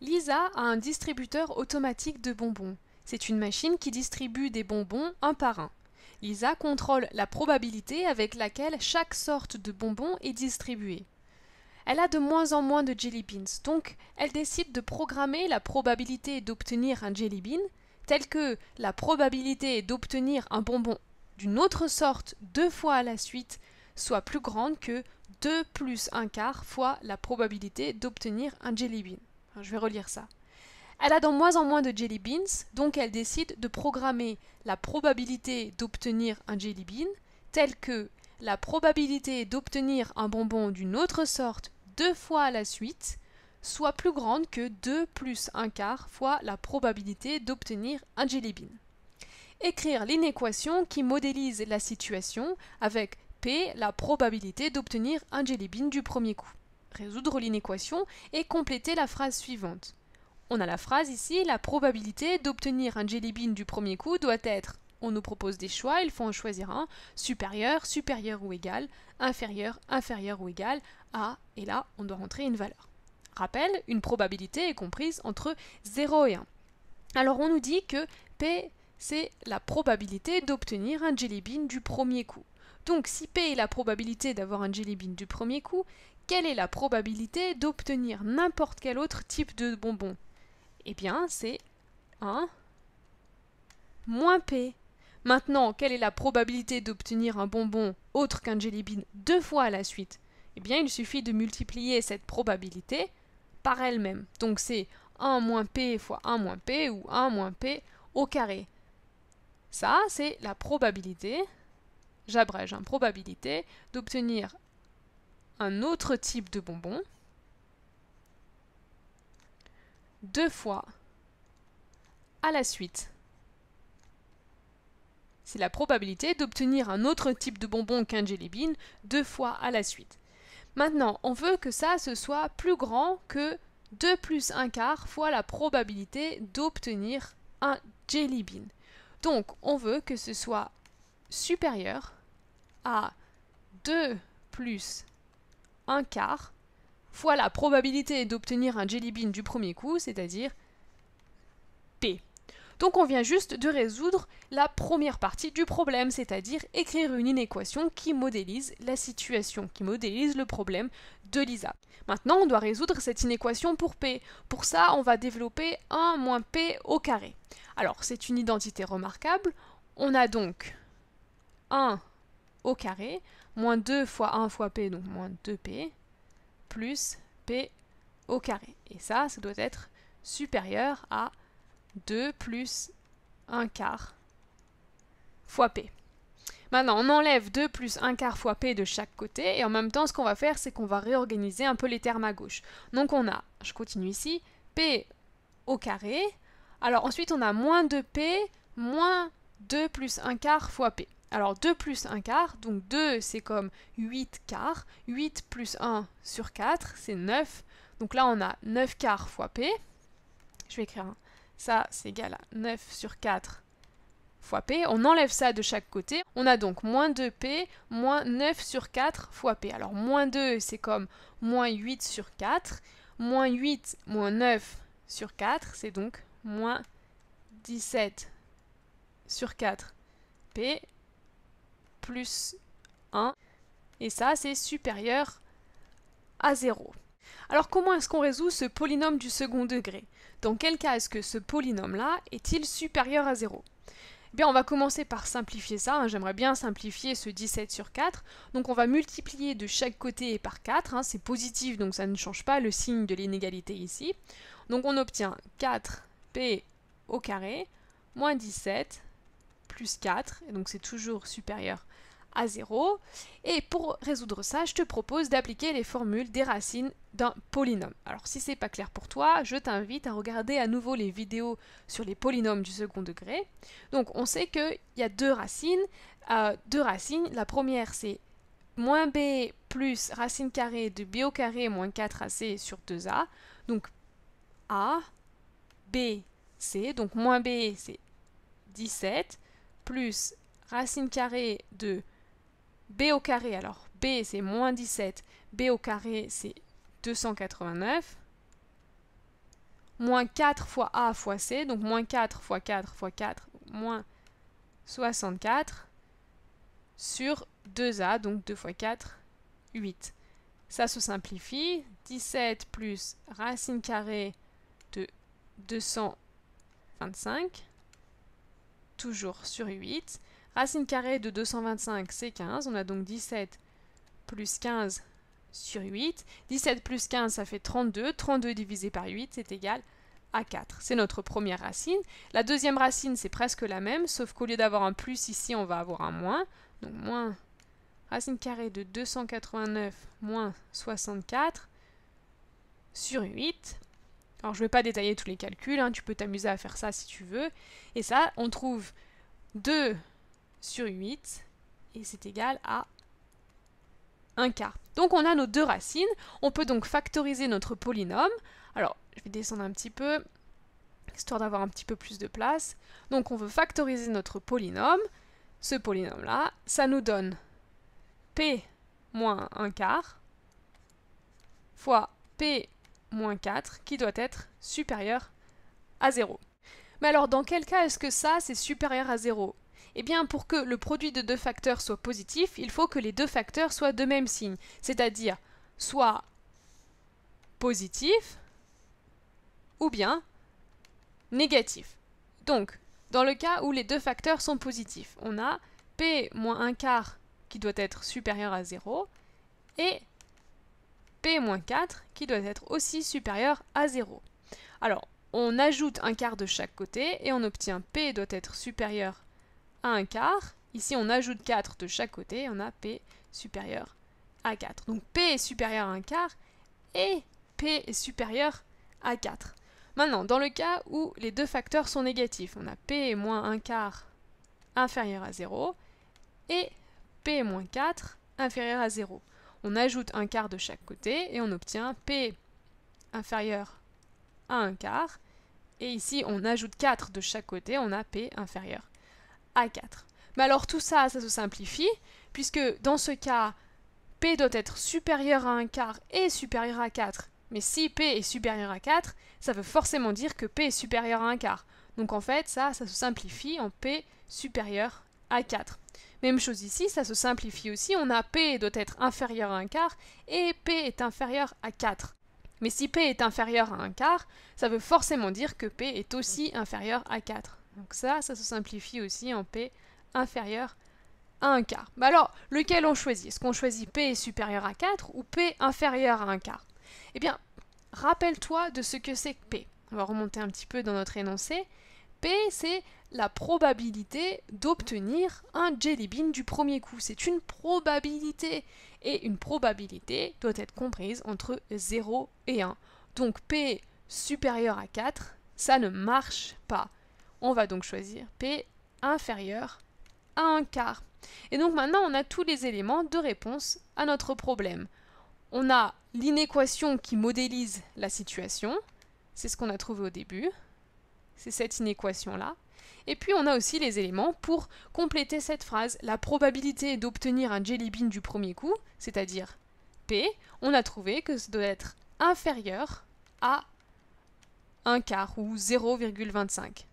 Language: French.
Lisa a un distributeur automatique de bonbons. C'est une machine qui distribue des bonbons un par un. Lisa contrôle la probabilité avec laquelle chaque sorte de bonbon est distribuée. Elle a de moins en moins de jelly beans, donc elle décide de programmer la probabilité d'obtenir un jelly bean, telle que la probabilité d'obtenir un bonbon d'une autre sorte deux fois à la suite soit plus grande que 2 plus un quart fois la probabilité d'obtenir un jelly bean. Hein, je vais relire ça. Elle a de moins en moins de jelly beans, donc elle décide de programmer la probabilité d'obtenir un jelly bean telle que la probabilité d'obtenir un bonbon d'une autre sorte deux fois à la suite soit plus grande que 2 plus 1 quart fois la probabilité d'obtenir un jelly bean. Écrire l'inéquation qui modélise la situation avec P, la probabilité d'obtenir un jelly bean du premier coup résoudre l'inéquation et compléter la phrase suivante. On a la phrase ici, la probabilité d'obtenir un jelly bean du premier coup doit être on nous propose des choix, il faut en choisir un, supérieur, supérieur ou égal, inférieur, inférieur ou égal, à, et là, on doit rentrer une valeur. Rappel, une probabilité est comprise entre 0 et 1. Alors on nous dit que P, c'est la probabilité d'obtenir un jelly bean du premier coup. Donc si P est la probabilité d'avoir un jelly bean du premier coup, quelle est la probabilité d'obtenir n'importe quel autre type de bonbon Eh bien, c'est 1 moins P. Maintenant, quelle est la probabilité d'obtenir un bonbon autre qu'un jelly bean deux fois à la suite Eh bien, il suffit de multiplier cette probabilité par elle-même. Donc c'est 1 moins P fois 1 moins P ou 1 moins P au carré. Ça, c'est la probabilité, j'abrège, hein, probabilité d'obtenir un autre type de bonbon. Deux fois à la suite. C'est la probabilité d'obtenir un autre type de bonbon qu'un jelly bean deux fois à la suite. Maintenant, on veut que ça ce soit plus grand que 2 plus 1 quart fois la probabilité d'obtenir un jelly bean. Donc, on veut que ce soit supérieur à 2 plus un quart fois la probabilité d'obtenir un jelly bean du premier coup, c'est-à-dire P. Donc on vient juste de résoudre la première partie du problème, c'est-à-dire écrire une inéquation qui modélise la situation, qui modélise le problème de Lisa. Maintenant, on doit résoudre cette inéquation pour P. Pour ça, on va développer 1 moins P au carré. Alors, c'est une identité remarquable. On a donc 1 au carré moins 2 fois 1 fois p, donc moins 2p, plus p au carré. Et ça, ça doit être supérieur à 2 plus 1 quart fois p. Maintenant, on enlève 2 plus 1 quart fois p de chaque côté, et en même temps, ce qu'on va faire, c'est qu'on va réorganiser un peu les termes à gauche. Donc on a, je continue ici, p au carré, alors ensuite on a moins 2p, moins 2 plus 1 quart fois p. Alors 2 plus 1 quart, donc 2 c'est comme 8 quarts, 8 plus 1 sur 4 c'est 9, donc là on a 9 quarts fois p, je vais écrire ça c'est égal à 9 sur 4 fois p, on enlève ça de chaque côté, on a donc moins 2p moins 9 sur 4 fois p. Alors moins 2 c'est comme moins 8 sur 4, moins 8 moins 9 sur 4 c'est donc moins 17 sur 4 p plus 1. Et ça, c'est supérieur à 0. Alors comment est-ce qu'on résout ce polynôme du second degré Dans quel cas est-ce que ce polynôme-là est-il supérieur à 0 eh bien, on va commencer par simplifier ça. Hein. J'aimerais bien simplifier ce 17 sur 4. Donc, on va multiplier de chaque côté par 4. Hein. C'est positif, donc ça ne change pas le signe de l'inégalité ici. Donc, on obtient 4p au carré moins 17 4, donc c'est toujours supérieur à 0. Et pour résoudre ça, je te propose d'appliquer les formules des racines d'un polynôme. Alors si ce n'est pas clair pour toi, je t'invite à regarder à nouveau les vidéos sur les polynômes du second degré. Donc on sait qu'il y a deux racines. Euh, deux racines, la première c'est moins b plus racine carrée de b au carré moins 4ac sur 2a. Donc a, b, c, donc moins b c'est 17, plus racine carrée de b au carré. Alors b c'est moins 17, b au carré c'est 289 moins 4 fois A fois C, donc moins 4 fois 4 fois 4, moins 64 sur 2A, donc 2 fois 4, 8. Ça se simplifie, 17 plus racine carrée de 225 toujours sur 8. Racine carrée de 225, c'est 15. On a donc 17 plus 15 sur 8. 17 plus 15, ça fait 32. 32 divisé par 8, c'est égal à 4. C'est notre première racine. La deuxième racine, c'est presque la même, sauf qu'au lieu d'avoir un plus ici, on va avoir un moins. Donc moins racine carrée de 289 moins 64 sur 8. Alors je ne vais pas détailler tous les calculs, hein, tu peux t'amuser à faire ça si tu veux. Et ça, on trouve 2 sur 8 et c'est égal à 1 quart. Donc on a nos deux racines, on peut donc factoriser notre polynôme. Alors je vais descendre un petit peu, histoire d'avoir un petit peu plus de place. Donc on veut factoriser notre polynôme, ce polynôme-là, ça nous donne p moins 1 quart fois p moins 4 qui doit être supérieur à 0. Mais alors dans quel cas est-ce que ça c'est supérieur à 0 eh bien, pour que le produit de deux facteurs soit positif, il faut que les deux facteurs soient de même signe, c'est-à-dire soit positif ou bien négatif. Donc, dans le cas où les deux facteurs sont positifs, on a p moins 1 quart qui doit être supérieur à 0 et P-4 qui doit être aussi supérieur à 0. Alors, on ajoute un quart de chaque côté et on obtient P doit être supérieur à un quart. Ici, on ajoute 4 de chaque côté et on a P supérieur à 4. Donc P est supérieur à un quart et P est supérieur à 4. Maintenant, dans le cas où les deux facteurs sont négatifs, on a P moins 1 quart inférieur à 0 et P moins 4 inférieur à 0. On ajoute un quart de chaque côté et on obtient P inférieur à un quart. Et ici, on ajoute 4 de chaque côté, on a P inférieur à 4. Mais alors tout ça, ça se simplifie, puisque dans ce cas, P doit être supérieur à un quart et supérieur à 4. Mais si P est supérieur à 4, ça veut forcément dire que P est supérieur à un quart. Donc en fait, ça, ça se simplifie en P supérieur à 4. Même chose ici, ça se simplifie aussi, on a P doit être inférieur à un quart et P est inférieur à 4. Mais si P est inférieur à un quart, ça veut forcément dire que P est aussi inférieur à 4. Donc ça, ça se simplifie aussi en P inférieur à un quart. Bah alors, lequel on choisit Est-ce qu'on choisit P supérieur à 4 ou P inférieur à un quart Eh bien, rappelle-toi de ce que c'est que P. On va remonter un petit peu dans notre énoncé. P, c'est la probabilité d'obtenir un jelly bean du premier coup. C'est une probabilité. Et une probabilité doit être comprise entre 0 et 1. Donc P supérieur à 4, ça ne marche pas. On va donc choisir P inférieur à 1 quart. Et donc maintenant, on a tous les éléments de réponse à notre problème. On a l'inéquation qui modélise la situation, c'est ce qu'on a trouvé au début. C'est cette inéquation-là. Et puis on a aussi les éléments pour compléter cette phrase. La probabilité d'obtenir un jelly bean du premier coup, c'est-à-dire P, on a trouvé que ça doit être inférieur à un quart ou 0,25.